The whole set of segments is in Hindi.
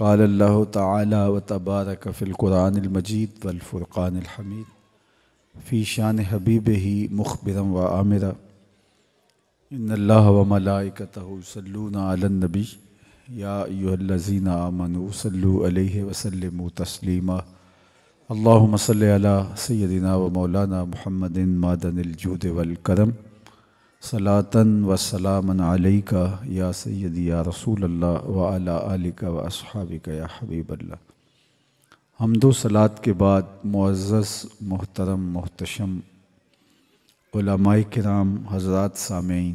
قال الله تعالى وتبارك في القرآن المجيد والفرقان الحميد في شان حبيبه مخبرا وآمرا إن الله وملائكته يصلون على النبي يا أيها الذين آمنوا صلوا عليه وسلموا تسليما اللهم صل على سيدنا ومولانا محمد مادن الجود والكرم सलातन व सलामन का या सैद या रसूल अल्लाह व आलिका व असहाबिका या हबीबल्ला हमदो सलात के बाद मुआज़ मोहतरम मोहतशम कराम हजरात सामीन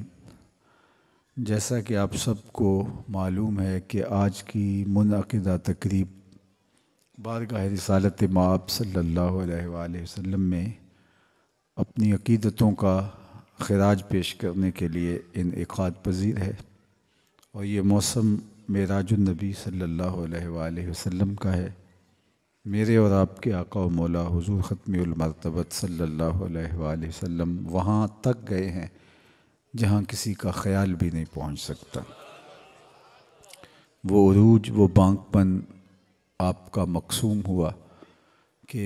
जैसा कि आप सबको मालूम है कि आज की मुनदा तकरीब बारगाह रसालत माब सल्लल्लाहु अलैहि में अपनी अकीदतों का खराज पेश करने के लिए इन एकाद पजीर है और ये मौसम मेराजनबी सल्लल्लाहु अलैहि वसल्लम का है मेरे और आपके आका मौला हुजूर ख़त्मरतबत सल्लल्लाहु अलैहि वसल्लम वहाँ तक गए हैं जहाँ किसी का ख्याल भी नहीं पहुँच सकता वो अरूज वो बांकपन आपका मकसूम हुआ कि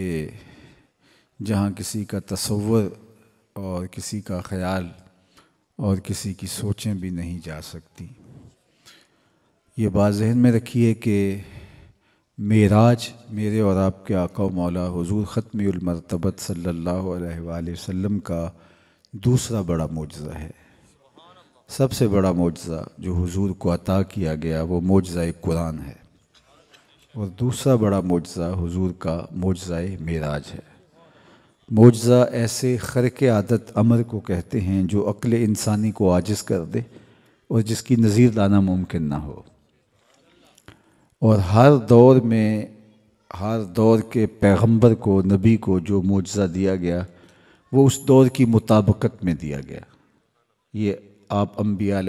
जहाँ किसी का तस्वर और किसी का ख्याल और किसी की सोचें भी नहीं जा सकती ये बात जहन में रखिए कि मेराज मेरे और आपके आका मौला हजूर ख़त्मरतबत सल्ला का दूसरा बड़ा मुजज़ा है सबसे बड़ा मुजज़ा जो हुजूर को अता किया गया वो मुजज़ा कुरान है और दूसरा बड़ा मुजज़ा हुजूर का मुजज़ा मेराज है मुआजा ऐसे खरक आदत अमर को कहते हैं जो अक्ल इंसानी को आजिज़ कर दे और जिसकी नज़ीर लाना मुमकिन ना हो और हर दौर में हर दौर के पैगंबर को नबी को जो मुआजा दिया गया वो उस दौर की मुताबकत में दिया गया ये आप अम्बिया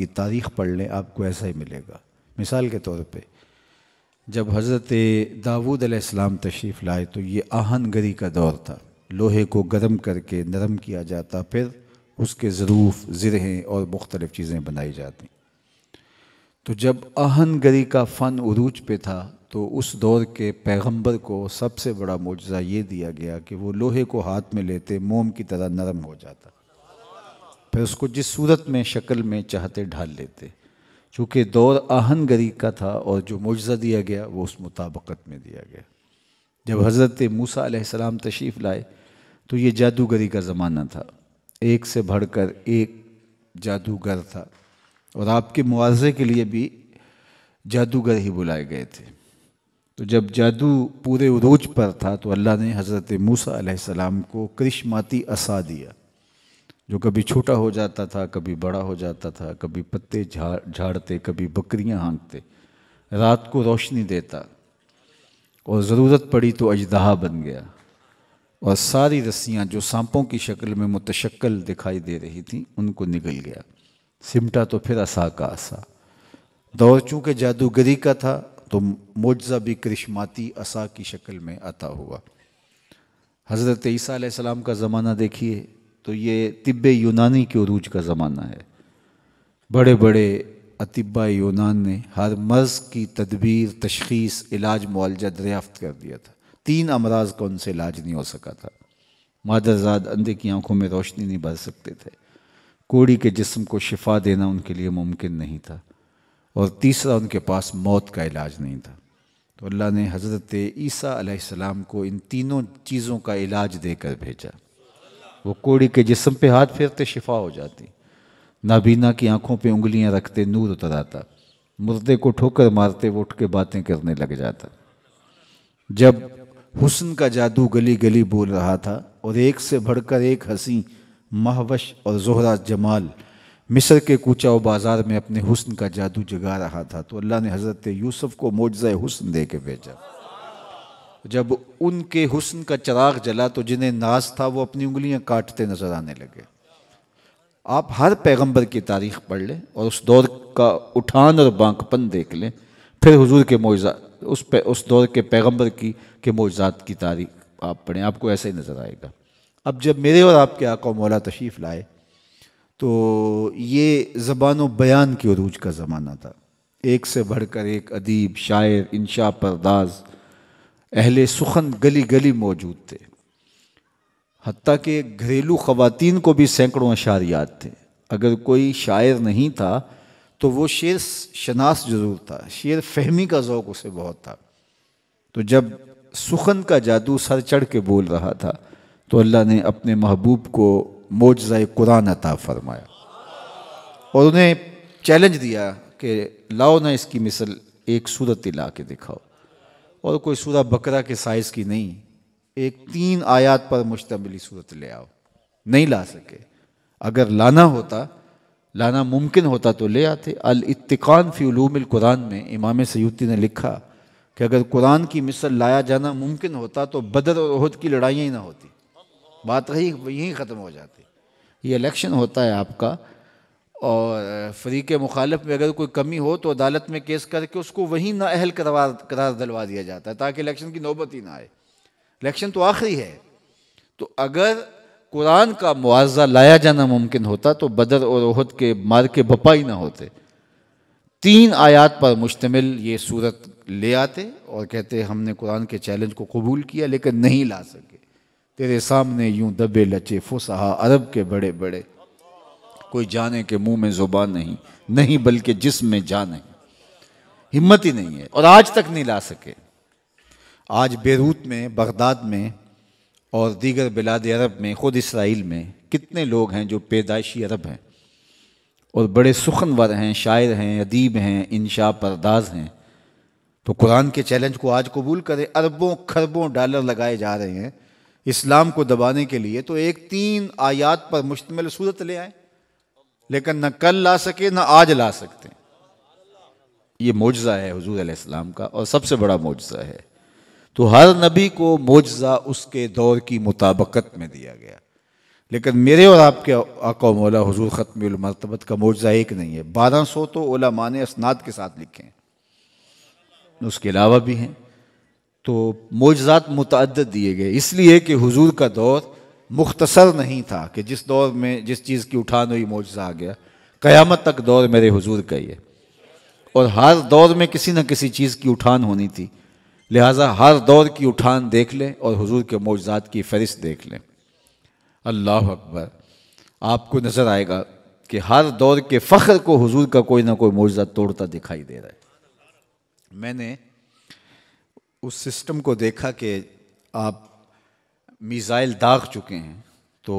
की तारीख़ पढ़ लें आपको ऐसा ही मिलेगा मिसाल के तौर पर जब हज़रत दाऊद अलैहिस्सलाम तशरीफ़ लाए तो ये आहनगरी का दौर था लोहे को गर्म करके नरम किया जाता फिर उसके ज़रूफ़ ज़रहें और मुख्तलिफ़ चीज़ें बनाई जाती तो जब आहनगरी का फ़न उरूज पे था तो उस दौर के पैगंबर को सबसे बड़ा मुजज़ा ये दिया गया कि वो लोहे को हाथ में लेते मोम की तरह नरम हो जाता फिर उसको जिस सूरत में शक्ल में चाहते ढाल लेते चूँकि दौर आहनगरी का था और जो मुआवजा दिया गया वो उस मुताबकत में दिया गया जब हज़रत मूसा सलाम तशरीफ़ लाए तो ये जादूगरी का ज़माना था एक से बढ़कर एक जादूगर था और आपके मुआवजे के लिए भी जादूगर ही बुलाए गए थे तो जब जादू पूरे उरूज पर था तो अल्लाह ने हज़रत मूसा सलाम को करिश्माती असा दिया जो कभी छोटा हो जाता था कभी बड़ा हो जाता था कभी पत्ते झाड़ झाड़ते कभी बकरियां हाँकते रात को रोशनी देता और ज़रूरत पड़ी तो अजदहा बन गया और सारी रस्सियाँ जो सांपों की शक्ल में मुतशक्ल दिखाई दे रही थीं उनको निकल गया सिमटा तो फिर असा का असा दौर चूँकि जादूगरी का था तो मोजा भी करिश्माती असा की शक्ल में आता हुआ हज़रत ईसा सलाम का ज़माना देखिए तो ये तिब्ब यूनानी के उरूज का ज़माना है बड़े बड़े अतिबा यूनान ने हर मर्ज़ की तदबीर तशखीस इलाज मुआलजा दरियाफ्त कर दिया था तीन अमराज का उनसे इलाज नहीं हो सका था मादरजाद अंधे की आंखों में रोशनी नहीं भर सकते थे कोड़ी के जिस्म को शिफा देना उनके लिए मुमकिन नहीं था और तीसरा उनके पास मौत का इलाज नहीं था तो अल्लाह ने हज़रत ईसा को इन तीनों चीज़ों का इलाज देकर भेजा वो कोड़ी के जिसम पे हाथ फेरते शिफा हो जाती नाबीना की आंखों पे उंगलियां रखते नूर उतर आता मुर्दे को ठोकर मारते वो उठ के बातें करने लग जाता जब हुसन का जादू गली गली बोल रहा था और एक से भड़कर एक हंसी महवश और जोहरा जमाल मिस्र के कूचा और बाज़ार में अपने हुस्न का जादू जगा रहा था तो अल्लाह ने हज़रत यूसुफ़ को मोजा हुस्न दे के भेजा जब उनके हुसन का चराग जला तो जिन्हें नाज था वो अपनी उंगलियां काटते नजर आने लगे आप हर पैगंबर की तारीख पढ़ लें और उस दौर का उठान और बांकपन देख लें फिर हुजूर के मोजा उस पे, उस दौर के पैगंबर की के मोजात की तारीख आप पढ़ें आपको ऐसा ही नज़र आएगा अब जब मेरे और आपके आका मौला तशीफ लाए तो ये ज़बान बयान के अरूज का ज़माना था एक से बढ़कर एक अदीब शायर इंशा परदाज़ अहले सुखन गली गली मौजूद थे हती कि घरेलू ख़वान को भी सैकड़ों अशार याद थे अगर कोई शायर नहीं था तो वो शेर शनास जरूर था शेर फहमी का ओक़ उसे बहुत था तो जब सुखन का जादू सर चढ़ के बोल रहा था तो अल्लाह ने अपने महबूब को मोजाए कुरान अता फरमाया और उन्हें चैलेंज दिया कि लाओ ना इसकी मिसल एक सूरत ला के दिखाओ और कोई सूरह बकरा के साइज़ की नहीं एक तीन आयात पर मुश्तमिली सूरत ले आओ नहीं ला सके अगर लाना होता लाना मुमकिन होता तो ले आते अल इतकान फ़ी कुरान में इमाम सयूती ने लिखा कि अगर कुरान की मिसल लाया जाना मुमकिन होता तो बदर और उहद की लड़ाइयाँ ही ना होती बात यही यहीं ख़त्म हो जाती ये इलेक्शन होता है आपका और फरीक मुखालफ में अगर कोई कमी हो तो अदालत में केस करके उसको वहीं नाअहल करवा करार दिलवा दिया जाता है ताकि इलेक्शन की नौबत ही ना आए इलेक्शन तो आखिरी है तो अगर कुरान का मुआवजा लाया जाना मुमकिन होता तो बदर और ओहद के मार के बपा ही ना होते तीन आयात पर मुश्तमिल ये सूरत ले आते और कहते हमने कुरान के चैलेंज को कबूल किया लेकिन नहीं ला सके तेरे सामने यूं दबे लचे फुसहा अरब के बड़े बड़े कोई जाने के मुंह में जुबान नहीं नहीं बल्कि जिसम में जान है हिम्मत ही नहीं है और आज तक नहीं ला सके आज बेरूत में बगदाद में और दीगर बिलाद अरब में ख़ुद इसराइल में कितने लोग हैं जो पैदाइशी अरब हैं और बड़े सुखनवर हैं शायर हैं अदीब हैं इंशा परदाज हैं तो कुरान के चैलेंज को आज कबूल करें अरबों खरबों डॉलर लगाए जा रहे हैं इस्लाम को दबाने के लिए तो एक तीन आयात पर मुश्तमिल सूरत ले आए लेकिन न कल ला सके ना आज ला सकते ये मोजा है हजूर आलाम का और सबसे बड़ा मोजा है तो हर नबी को मुजज़ा उसके दौर की मुताबकत में दिया गया लेकिन मेरे और आपके आका मौला हजूर ख़त्म मरतबत का मोजा एक नहीं है बारह सौ तो ओला माने असनाद के साथ लिखे हैं उसके अलावा भी हैं तो मोजात मुतद दिए गए इसलिए कि हजूर का दौर मुख्तसर नहीं था कि जिस दौर में जिस चीज़ की उठान हुई मुआजा आ गया क़यामत तक दौर मेरे हुजूर का ही है और हर दौर में किसी न किसी चीज़ की उठान होनी थी लिहाजा हर दौर की उठान देख लें और हुजूर के मुआजात की फहरिस्त देख लें अल्लाह अकबर आपको नज़र आएगा कि हर दौर के फ़ख्र को हुजूर का कोई ना कोई मुआजा तोड़ता दिखाई दे रहा है मैंने उस सिस्टम को देखा कि आप मिसाइल दाग चुके हैं तो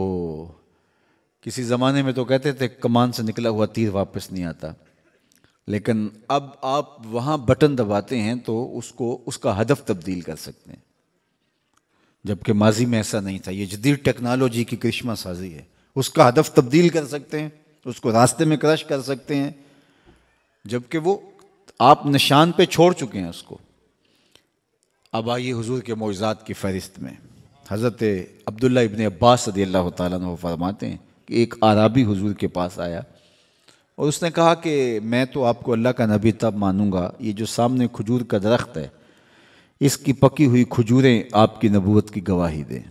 किसी ज़माने में तो कहते थे कमान से निकला हुआ तीर वापस नहीं आता लेकिन अब आप वहाँ बटन दबाते हैं तो उसको उसका हदफ तब्दील कर सकते हैं जबकि माजी में ऐसा नहीं था ये जदीद टेक्नोलॉजी की करिश्मा साजी है उसका हदफ तब्दील कर सकते हैं उसको रास्ते में क्रश कर सकते हैं जबकि वो आप निशान पे छोड़ चुके हैं उसको अब आइए हुजूर के मोजात की फहरिस्त में हज़रत अब्दुल्ला इबन अब्बास सदी अल्लाह तु फरमाते हैं कि एक आराबी हुजूर के पास आया और उसने कहा कि मैं तो आपको अल्लाह का नबी तब मानूंगा ये जो सामने खजूर का दरख्त है इसकी पकी हुई खजूरें आपकी नबूत की गवाही दें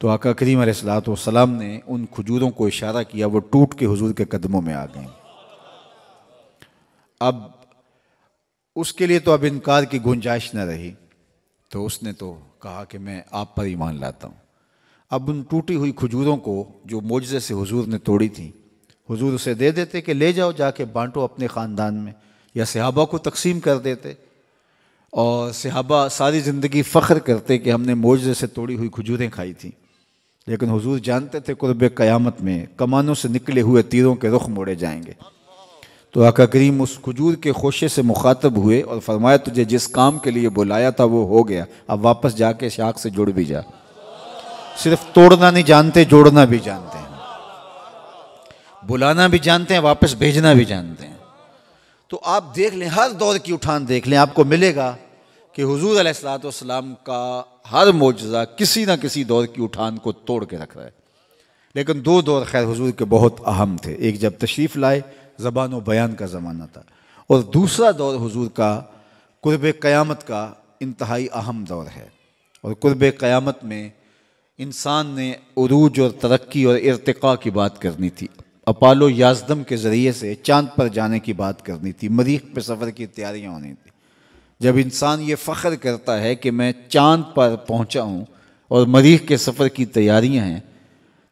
तो आका करीम सलाम ने उन खजूरों को इशारा किया वो टूट के हुजूर के कदमों में आ गए अब उसके लिए तो अब इनकार की गुंजाइश न रही तो उसने तो कहा कि मैं आप पर ईमान लाता हूँ अब उन टूटी हुई खजूरों को जो मोजे से हुजूर ने तोड़ी थी हुजूर उसे दे देते कि ले जाओ जाके बांटो अपने ख़ानदान में या सिहाबा को तकसीम कर देते और सहाबा सारी ज़िंदगी फ़ख्र करते कि हमने मोजे से तोड़ी हुई खजूरें खाई थी लेकिन हुजूर जानते थे कुरब क़यामत में कमानों से निकले हुए तीरों के रुख मोड़े जाएंगे तो आका करीम उस खजूर के खोशे से मुखातब हुए और फरमाया तुझे जिस काम के लिए बुलाया था वो हो गया अब वापस जाके शाख से जुड़ भी जा सिर्फ तोड़ना नहीं जानते जोड़ना भी जानते हैं बुलाना भी जानते हैं वापस भेजना भी जानते हैं तो आप देख लें हर दौर की उठान देख लें आपको मिलेगा कि हजूर अलैहिस्सलाम का हर मुजजा किसी ना किसी दौर की उठान को तोड़ के रख रहा है लेकिन दो दौर खैर हजूर के बहुत अहम थे एक जब तशरीफ़ लाए ज़बान व बयान का ज़माना था और दूसरा दौर हुजूर का कुर्ब क़यामत का इंतहाई अहम दौर है और कुर्ब क़यामत में इंसान ने अरूज और तरक्की और इरतका की बात करनी थी अपालो याजदम के ज़रिए से चांद पर जाने की बात करनी थी मरीख पर सफ़र की तैयारियां होनी थी जब इंसान ये फ़ख्र करता है कि मैं चांद पर पहुंचा हूँ और मरीख के सफ़र की तैयारियां हैं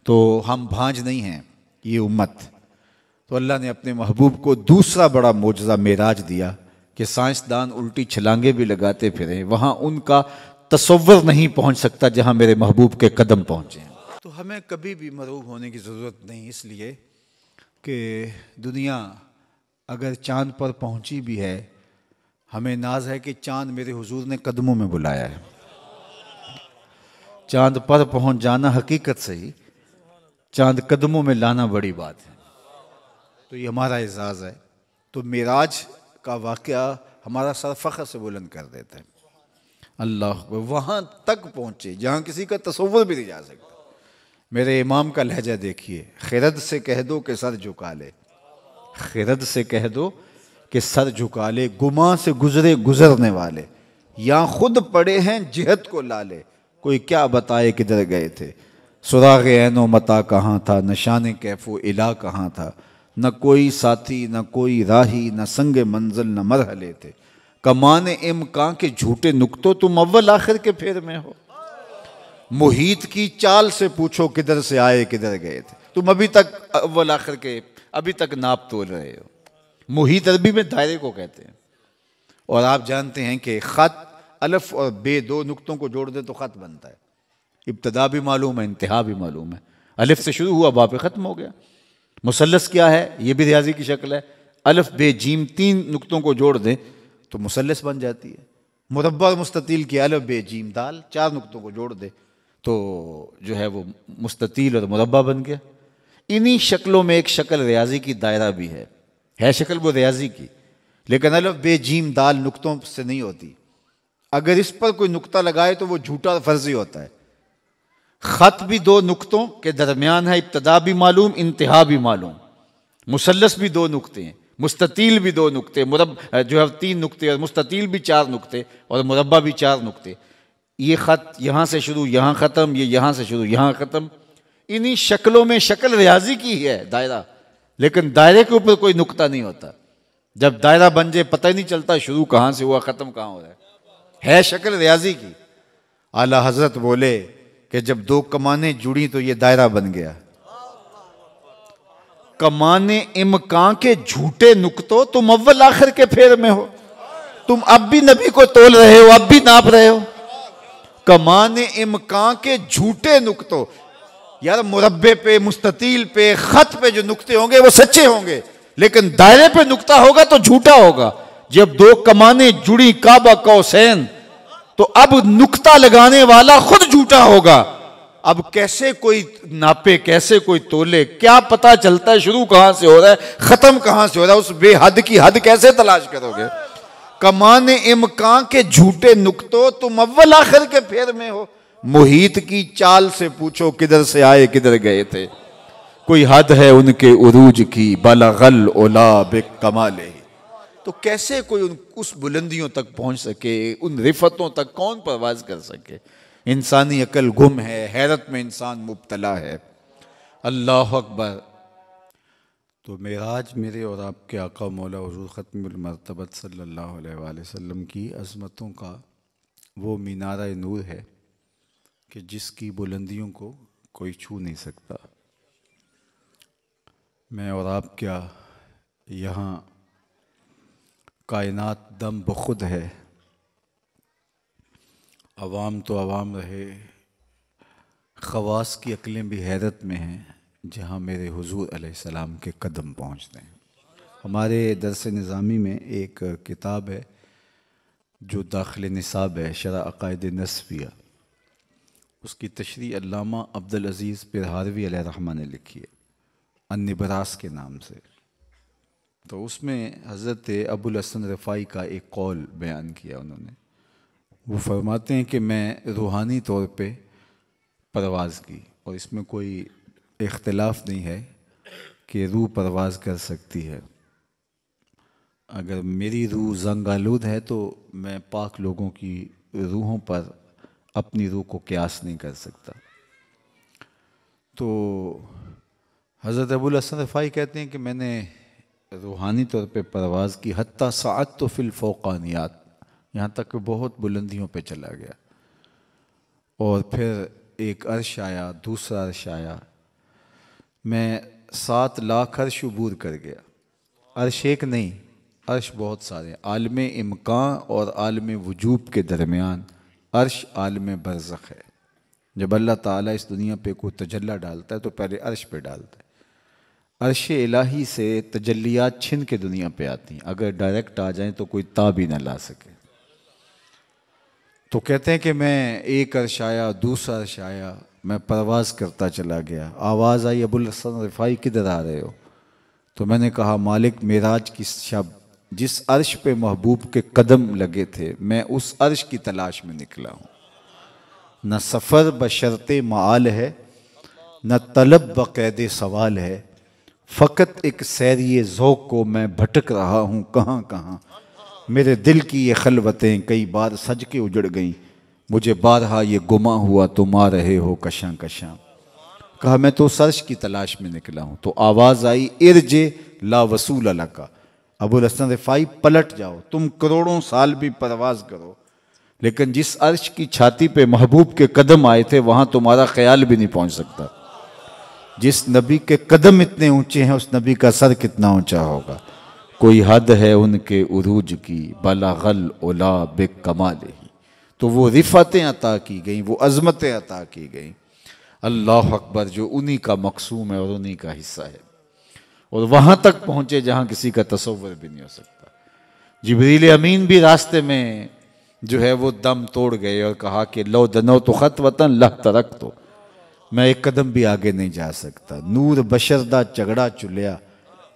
तो हम भांज नहीं हैं ये उम्मत तो अल्लाह ने अपने महबूब को दूसरा बड़ा मोजा मेराज दिया कि साइंसदान उल्टी छलांगे भी लगाते फिरें वहाँ उनका तस्वर नहीं पहुँच सकता जहाँ मेरे महबूब के कदम पहुँचे तो हमें कभी भी मरूब होने की ज़रूरत नहीं इसलिए कि दुनिया अगर चांद पर पहुँची भी है हमें नाज है कि चांद मेरे हुजूर ने कदमों में बुलाया है चांद पर पहुँच जाना हकीकत सही चांद कदमों में लाना बड़ी बात है तो ये हमारा एजाज़ है तो मेराज का वाक़ हमारा सर फ़ख्र से बुलंद कर देता है अल्लाह वहाँ तक पहुँचे जहाँ किसी का तस्वर भी नहीं जा सकता मेरे इमाम का लहजा देखिए खिरद से कह दो कि सर झुका ले खिरद से कह दो कि सर झुका ले गुमा से गुजरे गुजरने वाले या खुद पड़े हैं जिहत को लाले कोई क्या बताए किधर गए थे सुराग ऐनो मता कहाँ था नशान कैफो इला कहाँ था न कोई साथी न कोई राही न संग मंजिल न मरहले थे कमान इम का के झूठे नुकतो तुम अव्वल आखिर के फेर में हो मुहित की चाल से पूछो किधर से आए किधर गए थे तुम अभी तक अव्वल आखिर के अभी तक नाप तोल रहे हो मुहित अरबी में दायरे को कहते हैं और आप जानते हैं कि ख़त अलफ और बे दो नुकतों को जोड़ दे तो ख़त बनता है इब्तदा भी मालूम है इंतहा भी मालूम है अलफ से शुरू हुआ बाप ख़त्म हो गया मुसलस क्या है ये भी रियाजी की शक्ल है अलफ बे जीम तीन नुकतों को जोड़ दें तो मुसलस बन जाती है मुरबा और मुस्ततील की अलफ बे जीम दाल चार नुकतों को जोड़ दे तो जो है वो मुस्ततील और मुरबा बन गया इन्हीं शक्लों में एक शक्ल रियाजी की दायरा भी है है शक्ल वो रियाजी की लेकिन अलफ बे जीम दाल नुकतों से नहीं होती अगर इस पर कोई नुकता लगाए तो वो झूठा और फर्जी होता है ख़त भी दो नुकतों के दरमियान है इब्तदा भी मालूम इंतहा भी मालूम मुसलस भी दो नुकते हैं मुस्ततील भी दो नुकते मुरब जो है तीन नुकते और मुस्ततील भी चार नुकते और मुरबा भी चार नुकते ये ख़त यहाँ से शुरू यहाँ ख़त्म ये यहाँ से शुरू यहाँ ख़त्म इन्हीं शक्लों में शक्ल रियाजी की है दायरा लेकिन दायरे के ऊपर कोई नुकता नहीं होता जब दायरा बन जाए पता ही नहीं चलता शुरू कहाँ से हुआ ख़त्म कहाँ हो रहा है है शक्ल रियाजी की आला हजरत बोले कि जब दो कमाने जुड़ी तो ये दायरा बन गया कमाने इमका के झूठे नुकतो तुम अव्वल आखिर के फेर में हो तुम अब भी नबी को तोल रहे हो अब भी नाप रहे हो कमाने इमका के झूठे नुकतो यार मुरबे पे मुस्ततील पे खत पे जो नुकते होंगे वो सच्चे होंगे लेकिन दायरे पे नुकता होगा तो झूठा होगा जब दो कमाने जुड़ी काबा कौसैन का तो अब नुकता लगाने वाला खुद झूठा होगा अब कैसे कोई नापे कैसे कोई तोले क्या पता चलता है शुरू कहां से हो रहा है खत्म कहां से हो रहा है उस बेहद की हद कैसे तलाश करोगे कमाने इमकान के झूठे नुकतो तुम अव्वल आखिर के फेर में हो मोहित की चाल से पूछो किधर से आए किधर गए थे कोई हद है उनके उरूज की बलगल ओला बे कमाले तो कैसे कोई उन उस बुलंदियों तक पहुंच सके उन रिफतों तक कौन परवाज कर सके इंसानी अकल गुम है हैरत में इंसान मुबतला है अल्लाह अकबर तो मेराज मेरे और आपके आका मौला हजूर ख़त्मरतबत सल्ला वसम की अजमतों का वो मीनारा नूर है कि जिसकी बुलंदियों को कोई छू नहीं सकता मैं और आप क्या यहाँ कायनात दम बखुद है आवाम तो आवाम रहे खवास की अकलें भी हैरत में हैं जहाँ मेरे हजूर सलाम के कदम पहुँचते हैं हमारे दरस निज़ामी में एक किताब है जो दाखिल निसाब है शरा अकायद नसफिया उसकी तशरी अल्लामा अब्दुल अज़ीज़ पिरहारवी रहमा ने लिखी है अनबरास के नाम से तो उसमें हज़रत अबुल हसन रफ़ाई का एक कौल बयान किया उन्होंने वो फरमाते हैं कि मैं रूहानी तौर पे परवाज़ की और इसमें कोई इख्तलाफ नहीं है कि रूह परवाज़ कर सकती है अगर मेरी रूह जंग आलूद है तो मैं पाक लोगों की रूहों पर अपनी रूह को क्यास नहीं कर सकता तो हज़रत अबुल हसन रफ़ाई कहते हैं कि मैंने रूहानी तौर पे परवाज़ की हती सात तो फिल फ़ोकानियात यहाँ तक कि बहुत बुलंदियों पे चला गया और फिर एक अर्श आया दूसरा अर्श आया मैं सात लाख अर्श अबूर कर गया अर्श एक नहीं अर्श बहुत सारे आलम इमकान और आलम वजूब के दरमियान अर्श आलम बरज़ है जब अल्लाह ताला इस दुनिया पे कोई तजल्ला डालता है तो पहले अर्श पे डालता है अरश इलाही से तजलियात छिन के दुनिया पे आती हैं अगर डायरेक्ट आ जाएं तो कोई ता भी ना ला सके तो कहते हैं कि मैं एक अरश आया दूसरा अरश आया मैं परवाज़ करता चला गया आवाज़ आई अबुल हसन रिफाई किधर आ रहे हो तो मैंने कहा मालिक मेराज की शब जिस अर्श पे महबूब के कदम लगे थे मैं उस अर्श की तलाश में निकला हूँ न सफ़र बशरत माल है न तलब बक़ैद सवाल है फ़कत एक सैरिय जोक को मैं भटक रहा हूँ कहाँ कहाँ मेरे दिल की ये खलवतें कई बार सज के उजड़ गईं मुझे बारहा ये गुमा हुआ तुम तो आ रहे हो कशां कशां कहा मैं तो सर्श की तलाश में निकला हूँ तो आवाज़ आई इर्जे ला वसूल अला का अबुल हसन रिफाई पलट जाओ तुम करोड़ों साल भी परवाज करो लेकिन जिस अर्श की छाती पे महबूब के कदम आए थे वहाँ तुम्हारा ख्याल भी नहीं पहुँच सकता जिस नबी के कदम इतने ऊंचे हैं उस नबी का सर कितना ऊंचा होगा कोई हद है उनके उरूज की बला गल ओला बे कमाल ही तो वो रिफतें अता की गई वो अजमतें अता की गई अल्लाह अकबर जो उन्हीं का मकसूम है और उन्हीं का हिस्सा है और वहाँ तक पहुँचे जहाँ किसी का तस्वर भी नहीं हो सकता जबरील अमीन भी रास्ते में जो है वो दम तोड़ गए और कहा कि लो दनो तो ख़त वतन लह तरक तो मैं एक कदम भी आगे नहीं जा सकता नूर बशर का झगड़ा चुलिया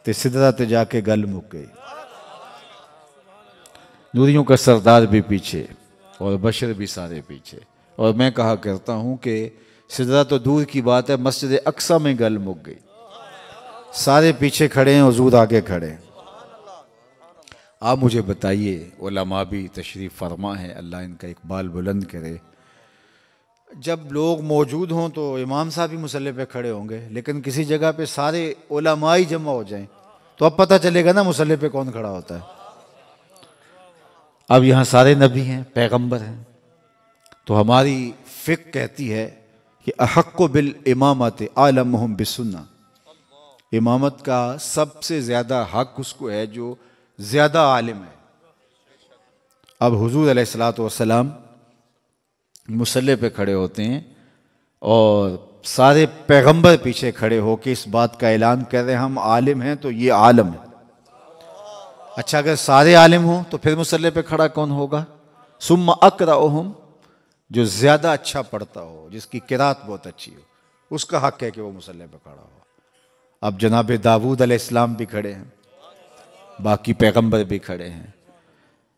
तो सिधरा तो जाके गल मुक गई नूरियों का सरदार भी पीछे और बशर भी सारे पीछे और मैं कहा करता हूँ कि सिदरा तो दूर की बात है मस्जिद अक्सा में गल मुक गई सारे पीछे खड़े हैं हजूर आगे खड़े हैं आप मुझे बताइए ओलामा भी तशरीफ़ फरमा है अल्लाह इनका इकबाल बुलंद करे जब लोग मौजूद हों तो इमाम साहब ही मसल्ले पे खड़े होंगे लेकिन किसी जगह पे सारे ओलामाई ही जमा हो जाएं तो अब पता चलेगा ना मसल्ले पे कौन खड़ा होता है अब यहाँ सारे नबी हैं पैगंबर हैं तो हमारी फ़िक कहती है कि अहक बिल इमामत आलम हम बिसुन्ना इमामत का सबसे ज़्यादा हक उसको है जो ज़्यादा आलिम है अब हजूर सलात वसलाम मुसल्ले पे खड़े होते हैं और सारे पैगंबर पीछे खड़े होकर इस बात का ऐलान कर रहे हैं हम आलिम हैं तो ये आलम है अच्छा अगर सारे आलिम हों तो फिर मुसल्ले पे खड़ा कौन होगा सुम अकरा हम जो ज़्यादा अच्छा पढ़ता हो जिसकी किरात बहुत अच्छी हो उसका हक है कि वो मुसल्ले पे खड़ा हो अब जनाब दाऊद अलैहिस्सलाम भी खड़े हैं बाकी पैगंबर भी खड़े हैं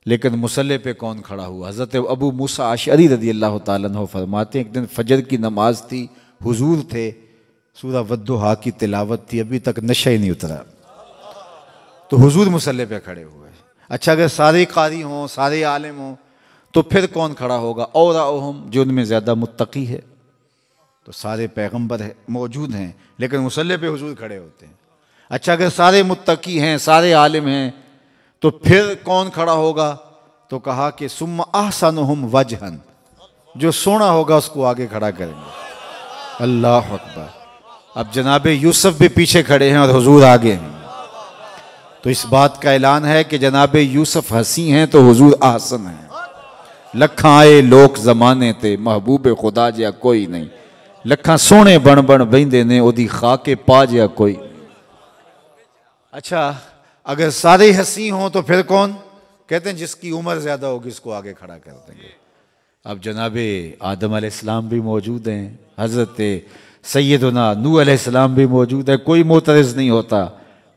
लेकिन मुसल्ले पे कौन खड़ा हुआ हज़रत अबू मूसा आशरी रदी अल्लाह तु फरमाते हैं एक दिन फजर की नमाज थी हुजूर थे सूरा वद्दोहा की तिलावत थी अभी तक नशा ही नहीं उतरा तो हुजूर मुसल्ले पे खड़े हुए अच्छा अगर सारे कारी हों सारे आलिम हों तो फिर कौन खड़ा होगा और हम जो उनमें ज़्यादा मुतकी है तो सारे पैगम्बर है मौजूद हैं लेकिन मुसल्ले पे हुजूर खड़े होते हैं अच्छा अगर सारे मुतकी हैं सारे आलिम हैं तो फिर कौन खड़ा होगा तो कहा कि सुम आहसन हम वजहन जो सोना होगा उसको आगे खड़ा करेंगे अल्लाह अकबर अब जनाब यूसुफ भी पीछे खड़े हैं और हुजूर आगे हैं तो इस बात का ऐलान है कि जनाब यूसुफ हंसी हैं तो हुजूर आहसन हैं लखा आए लोक जमाने ते महबूब खुदा जया कोई नहीं लखा सोने बन बन बहदे ने ओदी खाके पा जया कोई अच्छा अगर सारे हंसी हों तो फिर कौन कहते हैं जिसकी उम्र ज़्यादा होगी उसको आगे खड़ा कर देंगे अब जनाब आदम आलाम भी मौजूद हैं हज़रत सैदना नू आलाम भी मौजूद है कोई मोतरज़ नहीं होता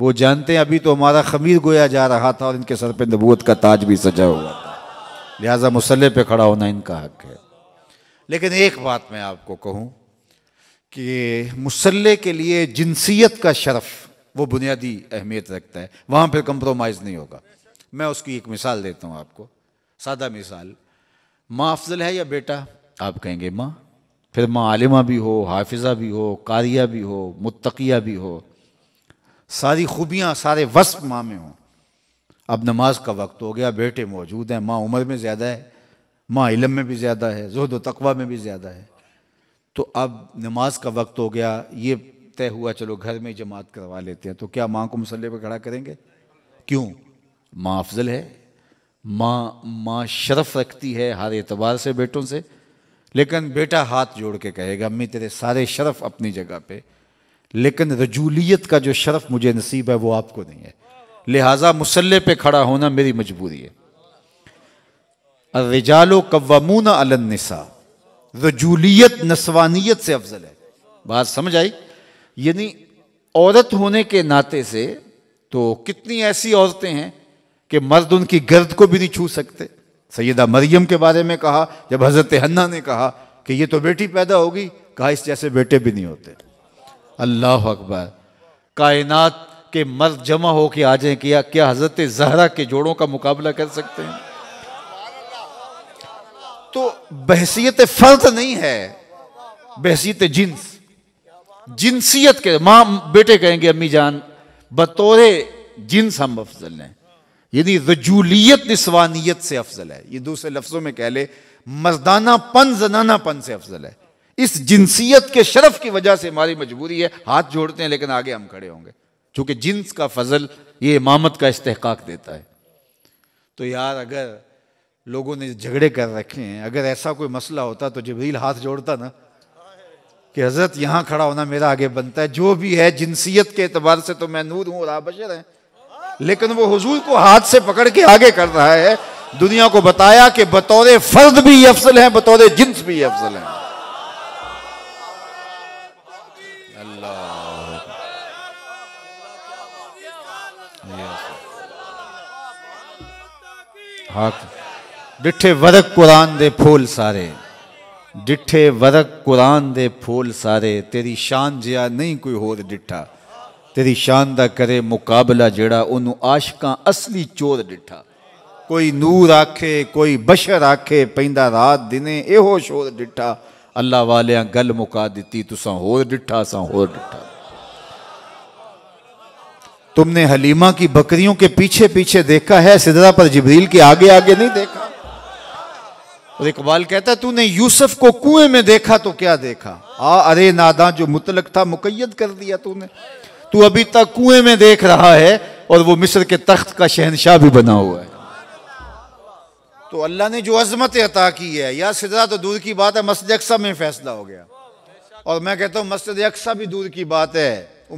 वो जानते हैं अभी तो हमारा खमीर गोया जा रहा था और इनके सर पे नबूत का ताज भी सजा हुआ था लिहाजा मसल्ले पे खड़ा होना इनका हक है लेकिन एक बात मैं आपको कहूँ कि मसल्ले के लिए जिनसीत का शरफ़ वो बुनियादी अहमियत रखता है वहाँ पर कंप्रोमाइज़ नहीं होगा मैं उसकी एक मिसाल देता हूँ आपको सादा मिसाल माँ अफजल है या बेटा आप कहेंगे माँ फिर माँ आलिमा भी हो हाफिज़ा भी हो कारिया भी हो मुतकिया भी हो सारी खूबियाँ सारे वस्फ माँ में हों अब नमाज का वक्त हो गया बेटे मौजूद हैं माँ उम्र में ज़्यादा है माँ इलम में भी ज़्यादा है जहद तकवा में भी ज़्यादा है तो अब नमाज का वक्त हो गया ये तय हुआ चलो घर में जमात करवा लेते हैं तो क्या माँ को मसल्ले पर खड़ा करेंगे क्यों माँ अफजल है माँ माँ शरफ रखती है हर एतबार से बेटों से लेकिन बेटा हाथ जोड़ के कहेगा अम्मी तेरे सारे शरफ अपनी जगह पे लेकिन रजूलियत का जो शरफ मुझे नसीब है वो आपको नहीं है लिहाजा मुसल्ले पे खड़ा होना मेरी मजबूरी है रिजालो कवामून अलनसा रजूलियत नस्वानियत से अफजल है बात समझ आई यानी औरत होने के नाते से तो कितनी ऐसी औरतें हैं कि मर्द उनकी गर्द को भी नहीं छू सकते सैदा मरियम के बारे में कहा जब हज़रत हन्ना ने कहा कि ये तो बेटी पैदा होगी कहा इस जैसे बेटे भी नहीं होते अल्लाह अकबर कायनात के मर्द जमा होके आ जाए किया क्या हज़रत जहरा के जोड़ों का मुकाबला कर सकते हैं तो बहसीत फ़र्द नहीं है बहसीत जिन्स जिनसियत के माँ बेटे कहेंगे अम्मी जान बतौरे जिन्स हम अफजल हैं यानी रजूलियत निस्वानियत से अफजल है ये दूसरे लफ्जों में कह ले मजदाना पन जनाना पन से अफजल है इस जिनसियत के शरफ की वजह से हमारी मजबूरी है हाथ जोड़ते हैं लेकिन आगे हम खड़े होंगे चूंकि जिन्स का फजल ये इमामत का इस्तेकाक देता है तो यार अगर लोगों ने झगड़े कर रखे हैं अगर ऐसा कोई मसला होता तो जबरील हाथ जोड़ता ना कि हज़रत यहां खड़ा होना मेरा आगे बनता है जो भी है जिनसियत के अतबार से तो मैं नूर हूं और आप बशर हैं लेकिन वो हुजूर को हाथ से पकड़ के आगे कर रहा है दुनिया को बताया कि बतौर फर्द भी अफजल हैं बतौर जिन्स भी अफजल हैं हाथ डिठे वरक कुरान दे फूल सारे ਡਿੱਠੇ ਵਰਕ ਕੁਰਾਨ ਦੇ ਫੂਲ ਸਾਰੇ ਤੇਰੀ ਸ਼ਾਨ ਜਿਆ ਨਹੀਂ ਕੋਈ ਹੋਰ ਡਿੱਠਾ ਤੇਰੀ ਸ਼ਾਨ ਦਾ ਕਰੇ ਮੁਕਾਬਲਾ ਜਿਹੜਾ ਉਹਨੂੰ ਆਸ਼ਕਾਂ ਅਸਲੀ ਚੋਰ ਡਿੱਠਾ ਕੋਈ ਨੂਰ ਆਖੇ ਕੋਈ ਬਸ਼ਰ ਆਖੇ ਪੈਂਦਾ ਰਾਤ ਦਿਨੇ ਇਹੋ ਸ਼ੋਰ ਡਿੱਠਾ ਅੱਲਾ ਵਾਲਿਆਂ ਗੱਲ ਮੁਕਾ ਦਿੱਤੀ ਤੁਸਾਂ ਹੋਰ ਡਿੱਠਾ ਅਸਾਂ ਹੋਰ ਡਿੱਠਾ तुमने हलीमा की बकरियों के पीछे पीछे देखा है सिदरा पर जबरील के आगे आगे नहीं देखा और इकबाल कहता है तूने यूसुफ को कुएं में देखा तो क्या देखा आ अरे नादा जो मुतलक था मुकैद कर दिया तूने तू अभी तक कुएं में देख रहा है और वो मिस्र के तख्त का शहनशाह भी बना हुआ है तो अल्लाह ने जो अजमत अता की है या सिदा तो दूर की बात है मस्जिद अक्सा में फैसला हो गया और मैं कहता हूँ मस्जिद अक्सा भी दूर की बात है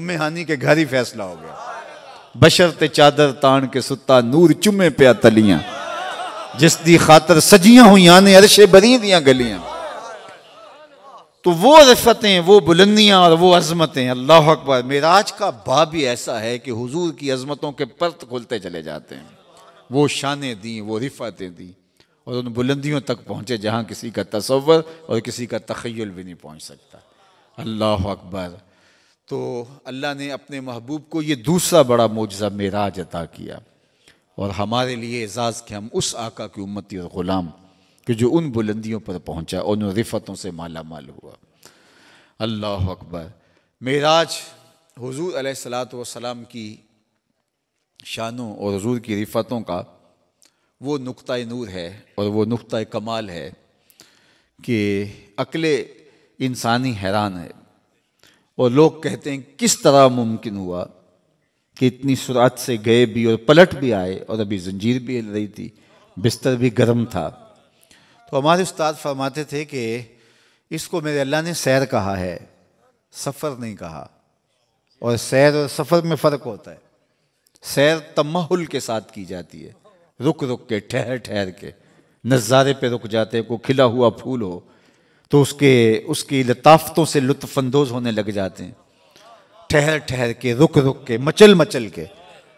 उम हानी के घर ही फैसला हो गया बशर ते चादर तान के सुत्ता नूर चुमे पे तलियाँ जिस दी खातर सजिया हुई ने अरशे बरी दिया गलियां तो वो रफतें वो बुलंदियां और वो अजमतें अल्लाह अकबर मेराज का बाब भी ऐसा है कि हुजूर की अजमतों के परत खुलते चले जाते हैं वो शानें दी वो रिफतें दी और उन बुलंदियों तक पहुंचे जहाँ किसी का तस्वर और किसी का तखयल भी नहीं पहुँच सकता अल्लाह अकबर तो अल्लाह ने अपने महबूब को ये दूसरा बड़ा मुजज़ा मेराज अता किया और हमारे लिए एजाज़ के हम उस आका की उम्मती और ग़ुलाम कि जो उन बुलंदियों पर पहुँचा उन रिफतों से माला माल हुआ अल्लाह अकबर मेराज हजूर सलाम की शानों और हजूर की रिफतों का वो नुक़ नूर है और वो नुक़ कमाल है कि अकल इंसानी हैरान है और लोग कहते हैं किस तरह मुमकिन हुआ कि इतनी सुरात से गए भी और पलट भी आए और अभी जंजीर भी हिल रही थी बिस्तर भी गर्म था तो हमारे उस्ताद फरमाते थे कि इसको मेरे अल्लाह ने सैर कहा है सफ़र नहीं कहा और सैर और सफ़र में फ़र्क होता है सैर तमहुल के साथ की जाती है रुक रुक के ठहर ठहर के नज़ारे पे रुक जाते हैं को खिला हुआ फूल हो तो उसके उसकी लताफ़तों से लुत्फानंदोज़ होने लग जाते हैं ठहर ठहर के रुक रुक के मचल मचल के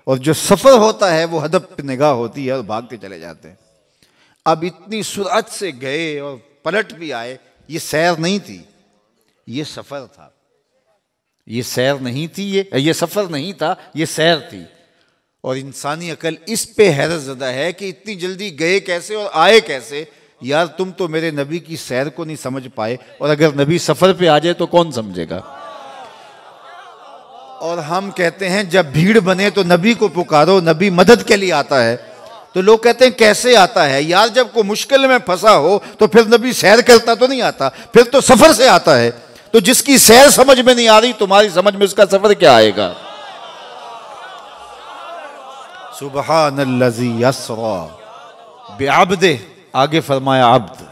और जो सफ़र होता है वो हदब निगाह होती है और भागते चले जाते हैं अब इतनी सुरत से गए और पलट भी आए ये सैर नहीं थी ये सफ़र था ये सैर नहीं थी ये ये सफ़र नहीं था ये सैर थी और इंसानी अकल इस पे हैरत ज़दा है कि इतनी जल्दी गए कैसे और आए कैसे यार तुम तो मेरे नबी की सैर को नहीं समझ पाए और अगर नबी सफ़र पे आ जाए तो कौन समझेगा और हम कहते हैं जब भीड़ बने तो नबी को पुकारो नबी मदद के लिए आता है तो लोग कहते हैं कैसे आता है यार जब कोई मुश्किल में फंसा हो तो फिर नबी सैर करता तो नहीं आता फिर तो सफर से आता है तो जिसकी सैर समझ में नहीं आ रही तुम्हारी समझ में उसका सफर क्या आएगा सुबह बेआबदे आगे फरमाया आब्द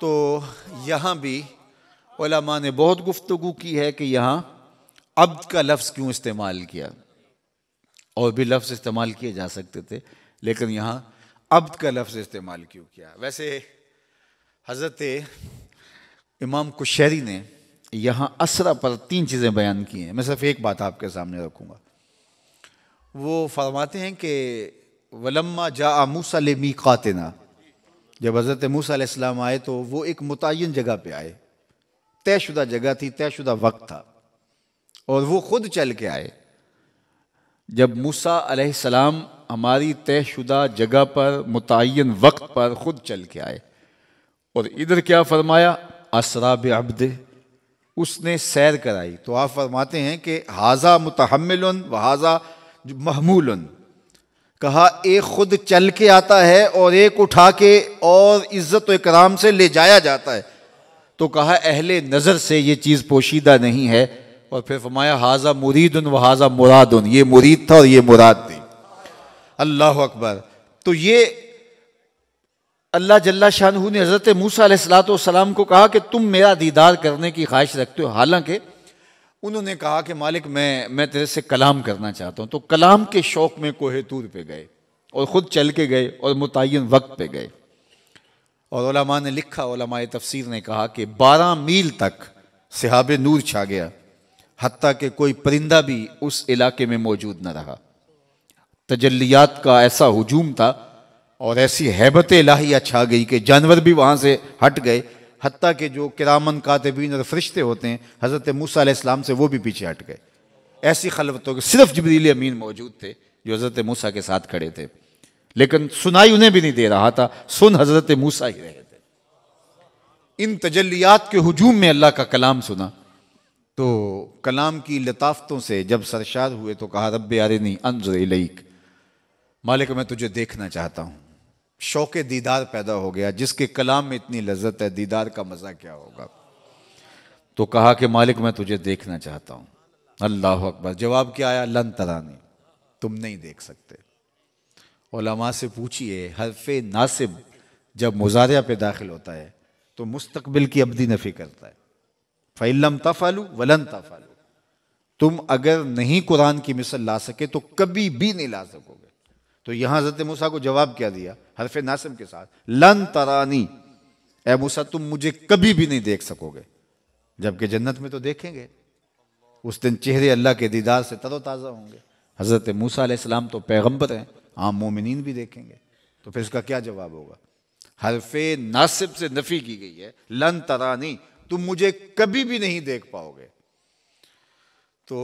तो यहां भी ओलामा ने बहुत गुफ्तगु की है कि यहां अब्द का लफ्ज़ क्यों इस्तेमाल किया और भी लफ्ज़ इस्तेमाल किए जा सकते थे लेकिन यहाँ अब्द का लफ्ज़ इस्तेमाल क्यों किया वैसे हज़रत इमाम कुशहरी ने यहाँ असरा पर तीन चीज़ें बयान की हैं मैं सिर्फ एक बात आपके सामने रखूँगा वो फरमाते हैं कि वलम्मा जा मूसा लमी कातना जब हज़रत मूसा आए तो वो एक मुतन जगह पे आए तयशुदा जगह थी तयशुदा वक्त था और वो खुद चल के आए जब मूसा सलाम हमारी तयशुदा जगह पर मुतन वक्त पर ख़ुद चल के आए और इधर क्या फरमाया असराब अब्द उसने सैर कराई तो आप फरमाते हैं कि हाजा मुतहमल व हाजा महमूल कहा एक खुद चल के आता है और एक उठा के और इज़्ज़त इकराम से ले जाया जाता है तो कहा अहले नज़र से ये चीज़ पोशीदा नहीं है और फिर फरमाया हाजा मुरीद उन व हाजा उन ये मुरीद था और ये मुराद थी अल्लाह अकबर तो ये अल्लाह जल्ला शाहू ने हज़रत मूसा सलाम को कहा कि तुम मेरा दीदार करने की ख्वाहिश रखते हो हालांकि उन्होंने कहा कि मालिक मैं मैं तेरे से कलाम करना चाहता हूँ तो कलाम के शौक़ में कोहे तूर पे गए और ख़ुद चल के गए और मुतन वक्त पे गए और ने लिखा तफसीर ने कहा कि बारह मील तक सिहाब नूर छा गया हती के कोई परिंदा भी उस इलाके में मौजूद न रहा तजलियात का ऐसा हजूम था और ऐसी हैबत लाहिया छा गई कि जानवर भी वहाँ से हट गए हती के जो किरामन कातबीन और फरिश्ते होते हैं हज़रत मूसा इस्लाम से वो भी पीछे हट गए ऐसी खलवतों के सिर्फ जबरील अमीन मौजूद थे जो हज़रत मूसा के साथ खड़े थे लेकिन सुनाई उन्हें भी नहीं दे रहा था सुन हज़रत मूसा ही रहे थे इन तजलियात के हजूम में अल्लाह का कलाम सुना तो कलाम की लताफ़तों से जब सरशार हुए तो कहा रब यारे नहीं अनजर मालिक मैं तुझे देखना चाहता हूँ शौक दीदार पैदा हो गया जिसके कलाम में इतनी लज्जत है दीदार का मज़ा क्या होगा तो कहा कि मालिक मैं तुझे देखना चाहता हूँ अल्लाह अकबर जवाब क्या आया लन तरानी तुम नहीं देख सकते ओलमा से पूछिए हरफ नासिब जब मुजारिया पे दाखिल होता है तो मुस्तबिल की अबदी नफ़ी करता है फ़ैलम तफ़ालू वलन तफ़ालू तुम अगर नहीं कुरान की मिसल ला सके तो कभी भी नहीं ला सकोगे तो यहां हजरत मूसा को जवाब क्या दिया हरफ नासिम के साथ लन तरानी ए मूसा तुम मुझे कभी भी नहीं देख सकोगे जबकि जन्नत में तो देखेंगे उस दिन चेहरे अल्लाह के दीदार से तरोताज़ा होंगे हज़रत मूसा इस्लाम तो पैगम्बर हैं आम मोमिन भी देखेंगे तो फिर इसका क्या जवाब होगा हरफ नासिब से नफ़ी की गई है लन तरानी तुम मुझे कभी भी नहीं देख पाओगे तो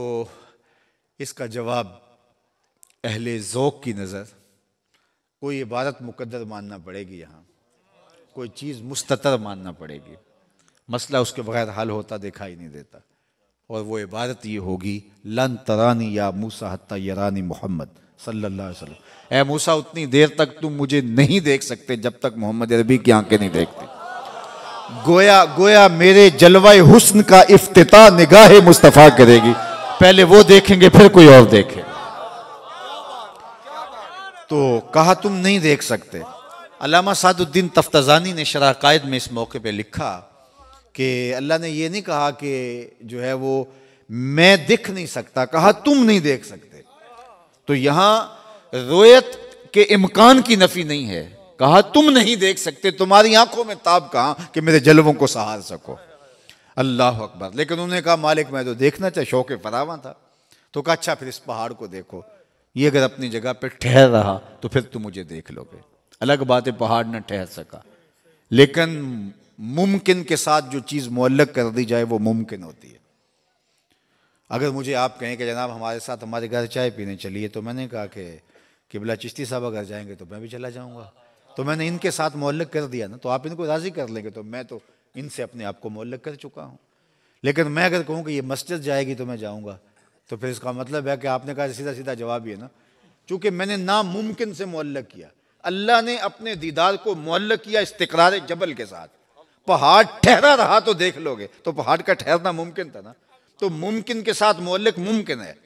इसका जवाब अहले ज़ोक की नज़र कोई इबादत मुकद्दर मानना पड़ेगी यहाँ कोई चीज़ मुस्तर मानना पड़ेगी मसला उसके बगैर हल होता दिखाई नहीं देता और वो इबादत ये होगी लन तरानी या मूसा हत्ता यरानी मोहम्मद सल्ला वसलम ए मूसा उतनी देर तक तुम मुझे नहीं देख सकते जब तक मोहम्मद अरबी की आंखें नहीं देखती गोया गोया मेरे जलवा हुस्न का इफ्तिता निगाह मुस्तफ़ा करेगी पहले वो देखेंगे फिर कोई और देखे तो कहा तुम नहीं देख सकते अलामा सादुद्दीन तफ्तजानी ने शराकायद में इस मौके पे लिखा कि अल्लाह ने यह नहीं कहा कि जो है वो मैं दिख नहीं सकता कहा तुम नहीं देख सकते तो यहां रोयत के इम्कान की नफ़ी नहीं है कहा तुम नहीं देख सकते तुम्हारी आंखों में ताब कहा कि मेरे जलवों को सहार सको अल्लाह अकबर लेकिन उन्होंने कहा मालिक मैं तो देखना चाहे शौक फरावा था तो कहा अच्छा फिर इस पहाड़ को देखो ये अगर अपनी जगह पर ठहर रहा तो फिर तुम मुझे देख लोगे अलग बात है पहाड़ ना ठहर सका लेकिन मुमकिन के साथ जो चीज़ मुल्लक कर दी जाए वो मुमकिन होती है अगर मुझे आप कहें कि जनाब हमारे साथ हमारे घर चाय पीने चलिए तो मैंने कहा कि किबला चिश्ती साहब अगर जाएंगे तो मैं भी चला जाऊंगा तो मैंने इनके साथ मोहल्लक कर दिया ना तो आप इनको राज़ी कर लेंगे तो मैं तो इनसे अपने आप को मोहल्लक कर चुका हूँ लेकिन मैं अगर कहूँ कि ये मस्जिद जाएगी तो मैं जाऊँगा तो फिर इसका मतलब है कि आपने कहा सीधा सीधा जवाब ही है ना चूँकि मैंने नामुमकिन से मोहल्लक किया अल्लाह ने अपने दीदार को मोहल्लक किया इस्तकरार जबल के साथ पहाड़ ठहरा रहा तो देख लोगे तो पहाड़ का ठहरना मुमकिन था ना तो मुमकिन के साथ मोहल्लक मुमकिन है